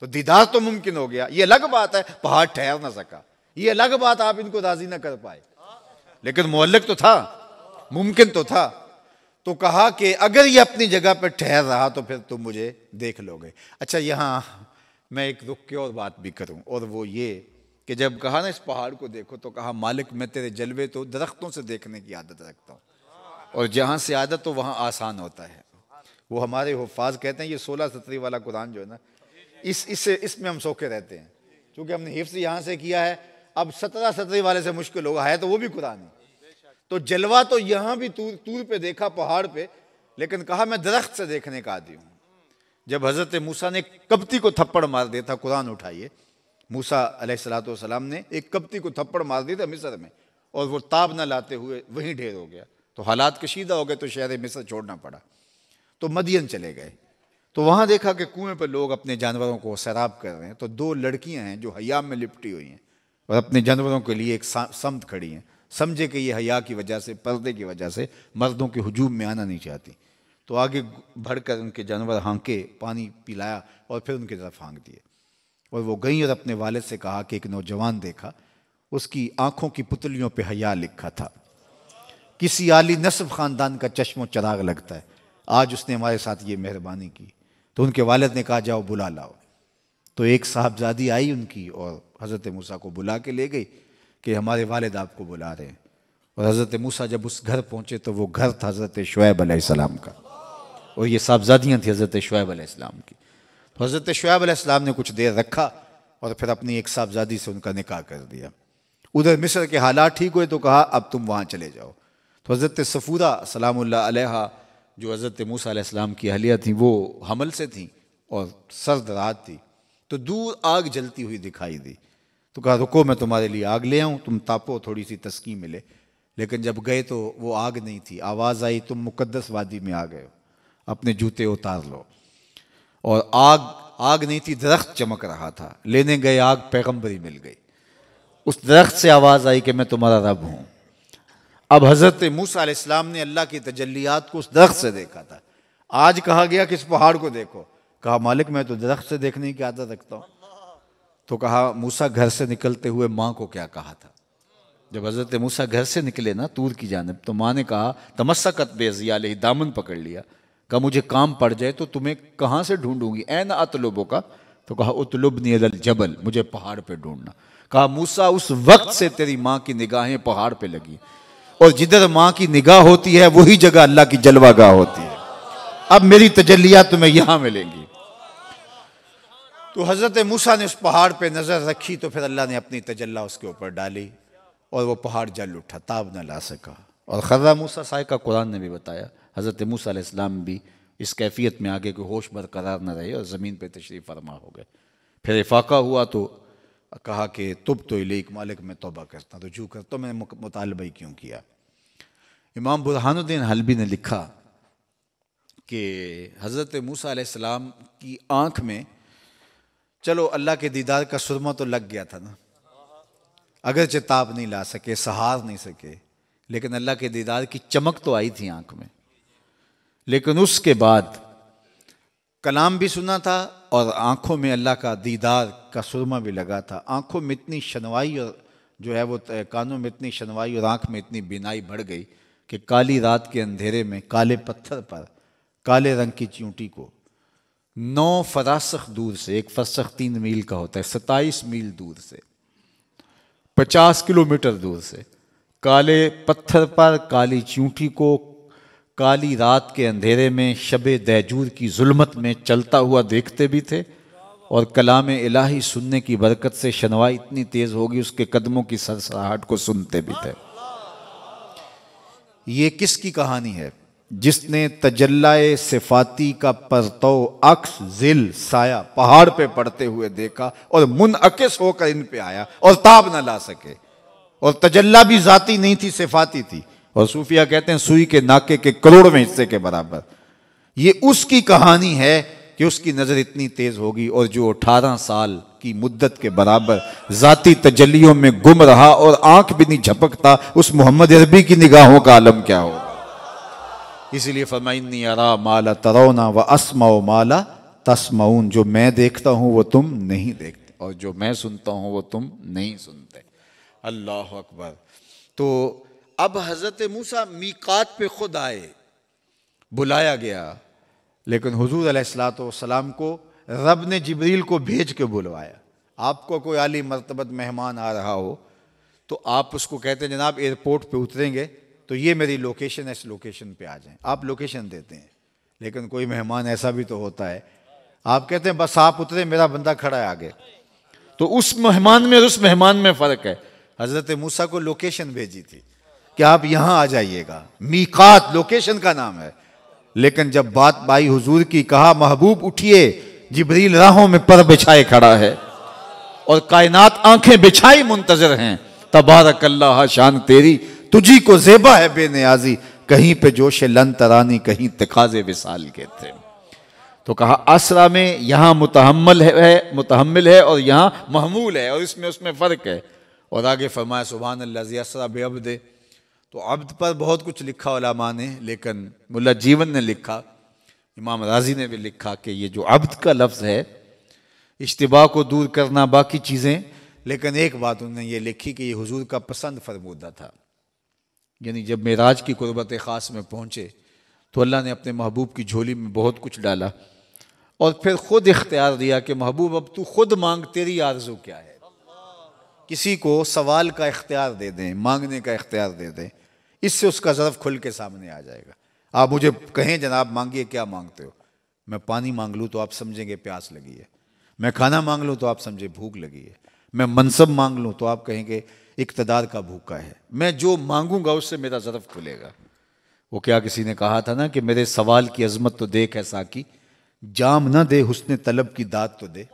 तो दीदार तो मुमकिन हो गया ये अलग बात है पहाड़ ठहर ना सका ये अलग बात आप इनको राजी ना कर पाए लेकिन मुल्क तो था मुमकिन तो था तो कहा कि अगर ये अपनी जगह पर ठहर रहा तो फिर तुम मुझे देख लोगे अच्छा यहाँ मैं एक रुख के और बात भी करूँ और वो ये कि जब कहा ना इस पहाड़ को देखो तो कहा मालिक मैं तेरे जलवे तो दरख्तों से देखने की आदत रखता हूँ और जहाँ से आदत तो वहाँ आसान होता है वो हमारे हफाज कहते हैं ये सोलह सत्री वाला कुरान जो है ना इस इससे इसमें हम सोखे रहते हैं क्योंकि हमने हिफ्स यहाँ से किया है अब सत्रह सतरी वाले से मुश्किल होगा है तो वो भी कुरानी तो जलवा तो यहाँ भी तूर तूर पे देखा पहाड़ पे लेकिन कहा मैं दरख्त से देखने का आदि हूँ जब हज़रत मूसा ने कपती को थप्पड़ मार दिया था कुरान उठाइए मूसा सलाम ने एक कपती को थप्पड़ मार दिया था मिस्र में और वो ताब ना लाते हुए वहीं ढेर हो गया तो हालात कशीदा हो गए तो शहर मिस्र छोड़ना पड़ा तो मदियन चले गए तो वहाँ देखा कि कुएं पर लोग अपने जानवरों को सैराब कर रहे हैं तो दो लड़कियाँ हैं जो हयाम में लिपटी हुई हैं और अपने जानवरों के लिए एक समत खड़ी हैं समझे कि ये हया की वजह से पर्दे की वजह से मर्दों के हजूम में आना नहीं चाहती तो आगे बढ़ कर उनके जानवर हाँके पानी पिलाया और फिर उनकी तरफ हाँक दिए और वो गई और अपने वालद से कहा कि एक नौजवान देखा उसकी आँखों की पुतलियों पर हया लिखा था किसी आली नसब ख़ानदान का चश्मो चराग लगता है आज उसने हमारे साथ ये मेहरबानी की तो उनके वालद ने कहा जाओ बुला लाओ तो एक साहबजादी आई उनकी और हज़रत मूसा को बुला के ले गई कि हमारे वालद आपको बुला रहे हैं और हज़रत मूसा जब उस घर पहुँचे तो वो घर था हज़रत शुएब आसमाम का और ये साहबजादियाँ थी हज़रत शुएब आसमाम की तो हज़रत शुएब आसमाम ने कुछ देर रखा और फिर अपनी एक साहबजादी से उनका निकाह कर दिया उधर मिस्र के हालात ठीक हुए तो कहा अब तुम वहाँ चले जाओ तो हज़रत सफ़ूरा सलाम जो हज़रत मूसा की अहलिया थी वो हमल से थी और सर्द रात थी तो दूर आग जलती हुई दिखाई दी तो कहा रुको मैं तुम्हारे लिए आग ले आऊं तुम तापो थोड़ी सी तस्की मिले लेकिन जब गए तो वो आग नहीं थी आवाज़ आई तुम मुकद्दस वादी में आ गए हो अपने जूते उतार लो और आग आग नहीं थी दरख्त चमक रहा था लेने गए आग पैगंबरी मिल गई उस दरख्त से आवाज़ आई कि मैं तुम्हारा रब हूं अब हज़रत मूसा ने अल्लाह की तजलियात को उस दरख्त से देखा था आज कहा गया कि इस पहाड़ को देखो कहा मालिक मैं तो दरख्त से देखने की आदत रखता हूँ तो कहा मूसा घर से निकलते हुए माँ को क्या कहा था जब हज़रत मूसा घर से निकले ना तूर की जानब तो माँ ने कहा तमस्कत बेजिया ले दामन पकड़ लिया कहा मुझे काम पड़ जाए तो तुम्हें कहाँ से ढूंढूंगी ऐन अतलुबों का तो कहा उतलुबनी अल जबल मुझे पहाड़ पे ढूंढना कहा मूसा उस वक्त से तेरी माँ की निगाहें पहाड़ पे लगी और जिधर माँ की निगाह होती है वही जगह अल्लाह की जलवागाह होती है अब मेरी तजलियात तुम्हें यहाँ मिलेंगी तो हज़रत मूसा ने उस पहाड़ पे नज़र रखी तो फिर अल्लाह ने अपनी तजल्ला उसके ऊपर डाली और वो पहाड़ जल उठा ताब न ला सका और खर्रा मूसा साहे का कुरान ने भी बताया हज़रत मूसा इस्लाम भी इस कैफियत में आगे कोई होश बरकरार न रहे और ज़मीन पर तशरीफ़ फरमा हो गए फिर इफाका हुआ तो कहा कि तुब तो इलेक मालिक मैं तोबा करता तो जू करता मैंने मुतालबा क्यों किया इमाम बुरहानुद्दीन हलबी ने लिखा कि हज़रत मूसा की आँख में चलो अल्लाह के दीदार का सुरमा तो लग गया था ना अगर चेताब नहीं ला सके सहार नहीं सके लेकिन अल्लाह के दीदार की चमक तो आई थी आंख में लेकिन उसके बाद कलाम भी सुना था और आंखों में अल्लाह का दीदार का सुरमा भी लगा था आंखों में इतनी शनवाई और जो है वो कानों में इतनी शनवाई और आंख में इतनी बिनाई बढ़ गई कि काली रात के अंधेरे में काले पत्थर पर काले रंग की चींटी को नौ फरासख दूर से एक फरसख तीन मील का होता है सत्ताईस मील दूर से पचास किलोमीटर दूर से काले पत्थर पर काली चूंटी को काली रात के अंधेरे में शब दहजूर की जुल्मत में चलता हुआ देखते भी थे और कलाम इलाही सुनने की बरकत से शनवा इतनी तेज़ होगी उसके कदमों की सरसराहट को सुनते भी थे ये किसकी कहानी है जिसने तजल्लाए सिफाती का परतो अक्स जिल साया पहाड़ पे पड़ते हुए देखा और मुनअकस होकर इन पे आया और ताब ना ला सके और तजल्ला भी जाती नहीं थी सिफाती थी और सूफिया कहते हैं सुई के नाके के करोड़वें हिस्से के बराबर ये उसकी कहानी है कि उसकी नज़र इतनी तेज़ होगी और जो अठारह साल की मुद्दत के बराबर ज़ाती तजलियों में गुम रहा और आंख भी नहीं झपकता उस मोहम्मद अरबी की निगाहों का आलम क्या होगा इसीलिए फ़रमाइनी अरा माला तरौना व असमाओ माला तस्माउन जो मैं देखता हूँ वो तुम नहीं देखते और जो मैं सुनता हूँ वो तुम नहीं सुनते अल्लाह अकबर तो अब हज़रत मूसा मीकात पे खुद आए बुलाया गया लेकिन हजूर अलैहिस्सलाम को रब ने जबरील को भेज के बुलवाया आपको कोई आली मरतबत मेहमान आ रहा हो तो आप उसको कहते हैं जनाब एयरपोर्ट पे उतरेंगे तो ये मेरी लोकेशन है इस लोकेशन पे आ जाएं आप लोकेशन देते हैं लेकिन कोई मेहमान ऐसा भी तो होता है आप कहते हैं बस आप उतरे मेरा बंदा खड़ा है आगे तो उस मेहमान में और उस मेहमान में फ़र्क है हज़रत मूसा को लोकेशन भेजी थी कि आप यहां आ जाइएगा मीकात लोकेशन का नाम है लेकिन जब बात बाई हुजूर की कहा महबूब उठिए जिबरील राहों में पर बिछाए खड़ा है और कायनात आंखें बिछाई मुंतजर हैं तबारक शान तेरी तुझी को जेबा है बेनियाजी कहीं पे जोश लन तरानी कहीं तकाजे विसाल के थे तो कहा असरा में यहां मुतहमल है मुतहमल है और यहां महमूल है और इसमें उसमें फ़र्क है और आगे फरमाया सुबहान अल्लाजी असरा दे तो अब्द पर बहुत कुछ लिखा ओलामा ने लेकिन मुला जीवन ने लिखा इमाम राजी ने भी लिखा कि ये जो अब्द का लफ्ज़ है इश्तबा को दूर करना बाकी चीज़ें लेकिन एक बात उन्होंने ये लिखी कि ये हुजूर का पसंद फरमूदा था यानी जब मेराज की क़ुरबत ख़ास में पहुँचे तो अल्लाह ने अपने महबूब की झोली में बहुत कुछ डाला और फिर ख़ुद इख्तियार दिया कि महबूब अब तू खुद मांग तेरी आरजू क्या है किसी को सवाल का इख्तियार दे दें मांगने का इख्तियार दे दें इससे उसका ज़रफ़ खुल के सामने आ जाएगा आप मुझे कहें जनाब मांगिए क्या मांगते हो मैं पानी मांग लूँ तो आप समझेंगे प्यास लगी है मैं खाना मांग लूँ तो आप समझे भूख लगी है मैं मनसब मांग लूँ तो आप कहेंगे इकतदार का भूखा है मैं जो मांगूंगा उससे मेरा ज़रफ़ खुलेगा वो क्या किसी ने कहा था ना कि मेरे सवाल की अजमत तो देख है साकी जाम ना दे हुसन तलब की दात तो दे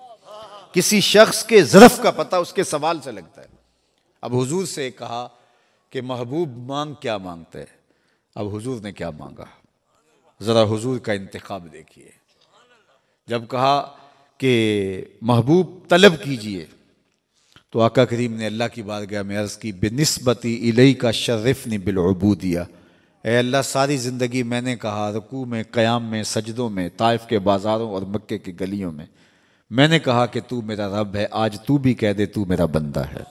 किसी शख्स के ज़रफ़ का पता उसके सवाल से लगता है अब हुजूर से कहा कि महबूब मांग क्या मांगते हैं अब हुजूर ने क्या मांगा ज़रा हुजूर का इंतखब देखिए जब कहा कि महबूब तलब कीजिए तो आका करीम ने अल्लाह की बात गया मैं की बेनस्बती इलई का शर्रफ़ ने दिया ए अल्लाह सारी ज़िंदगी मैंने कहा रुकू में क़याम में सजदों में ताइफ के बाज़ारों और मक्के की गलियों में मैंने कहा कि तू मेरा रब है आज तू भी कह दे तू मेरा बंदा है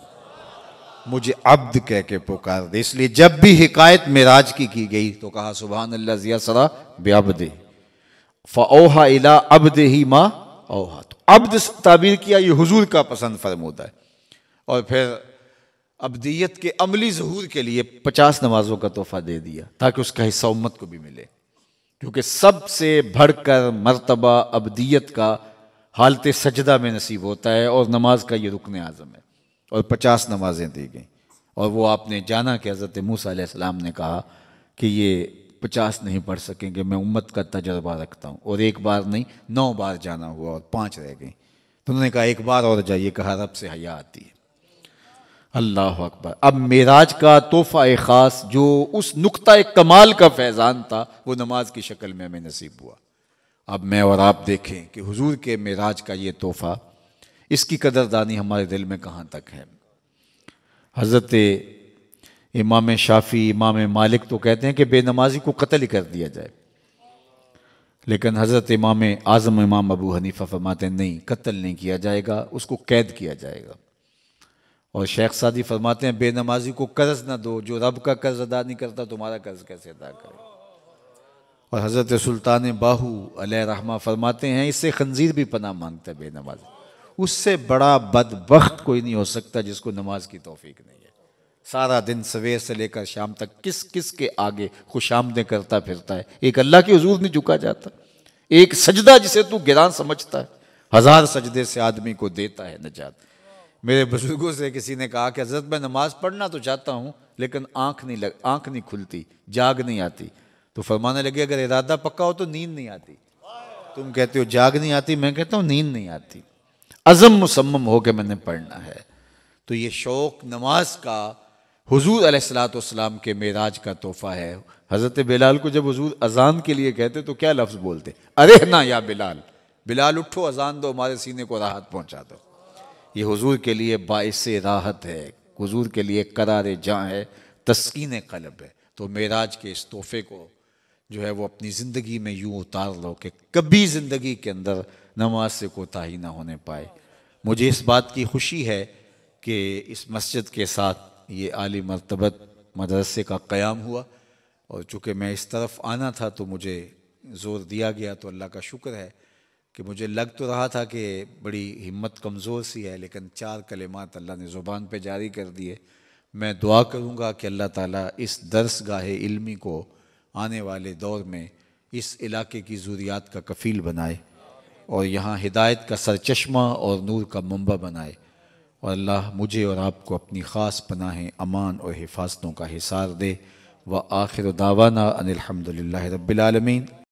मुझे अब्द कह के पुकार दे इसलिए जब भी हिकायत मेराज की की गई तो कहा सुबह अल्लाह जिया सरा दे फ़ोहा इला दे ही माँ ओहा तो अब्द ताबीर किया ये हजूर का पसंद फरमोदा है और फिर अबदीत के अमली जहूर के लिए पचास नमाजों का तोहफा दे दिया ताकि उसका हिस्सा उम्मत को भी मिले क्योंकि सबसे भड़कर मरतबा अबदीत का हालत सजदा में नसीब होता है और नमाज का ये रुकन आज़म है और पचास नमाजें दी गई और वो आपने जाना कि हज़रत मूसा ने कहा कि ये पचास नहीं पढ़ सकेंगे मैं उम्मत का तजर्बा रखता हूँ और एक बार नहीं नौ बार जाना हुआ और पाँच रह गई तो उन्होंने कहा एक बार और जाइए कहा रब से हया आती है अल्लाह अकबर अब मेराज का तोहफ़ा ख़ास जो उस नुकता कमाल का फैज़ान था वो नमाज की शक्ल में हमें नसीब हुआ अब मैं और आप देखें कि हुजूर के मेराज का ये तोहफ़ा इसकी कदरदानी हमारे दिल में कहाँ तक है हज़रत इमाम शाफी इमाम मालिक तो कहते हैं कि बेनमाजी को कत्ल ही कर दिया जाए लेकिन हज़रत इमाम आज़म इमाम अबू हनीफा फरमाते नहीं कत्ल नहीं किया जाएगा उसको कैद किया जाएगा और शेख सादी फरमाते हैं बेनमाजी को कर्ज ना दो जो रब का कर्ज अदा नहीं करता तुम्हारा कर्ज कैसे अदा करे और हज़रत सुल्तान बाहू रहमा फरमाते हैं इससे खंजीर भी पना मांगता है बेनमाजी उससे बड़ा बदबख्त कोई नहीं हो सकता जिसको नमाज की तोफीक नहीं है सारा दिन सवेर से लेकर शाम तक किस किस के आगे आमदे करता फिरता है एक अल्लाह की हजूर नहीं झुका जाता एक सजदा जिसे तू गिरान समझता है हज़ार सजदे से आदमी को देता है नजात मेरे बुजुर्गों से किसी ने कहा कि हजरत मैं नमाज़ पढ़ना तो चाहता हूँ लेकिन आँख नहीं लग आँख नहीं खुलती जाग नहीं आती तो फरमाने लगे अगर इरादा पक्का हो तो नींद नहीं आती तुम कहते हो जाग नहीं आती मैं कहता हूँ नींद नहीं आती अज़म मुसम्म हो के मैंने पढ़ना है तो ये शौक़ नमाज का हजूर असलातम के मेराज का तोहफ़ा है हज़रत बिलाल को जब हजूर अजान के लिए कहते तो क्या लफ्ज़ बोलते अरे ना या बिलाल बिलाल उठो अजान दो हमारे सीने को राहत पहुँचा दो ये हुजूर के लिए बायस राहत है हुजूर के लिए करार जहाँ है तस्किन कलब है तो मेराज के इस तोहफे को जो है वो अपनी ज़िंदगी में यूँ उतार लो कि कभी ज़िंदगी के अंदर नमाज से कोताही ना होने पाए मुझे इस बात की खुशी है कि इस मस्जिद के साथ ये आली मरतबत मदरसे का क़्याम हुआ और चूँकि मैं इस तरफ आना था तो मुझे ज़ोर दिया गया तो अल्लाह का शुक्र है कि मुझे लग तो रहा था कि बड़ी हिम्मत कमज़ोर सी है लेकिन चार कलेमात अल्लाह ने ज़ुबान पे जारी कर दिए मैं दुआ करूँगा कि अल्लाह ताला इस दरस गाह इल्मी को आने वाले दौर में इस इलाके की ज़रूरियात का कफ़ील बनाए और यहाँ हिदायत का सरचश्मा और नूर का मुंबा बनाए और अल्लाह मुझे और आपको अपनी ख़ास पनाहें अमान और हिफाजतों का हिसार दे व आखिर दावाना अनिलहमदिल्ला रबालमीन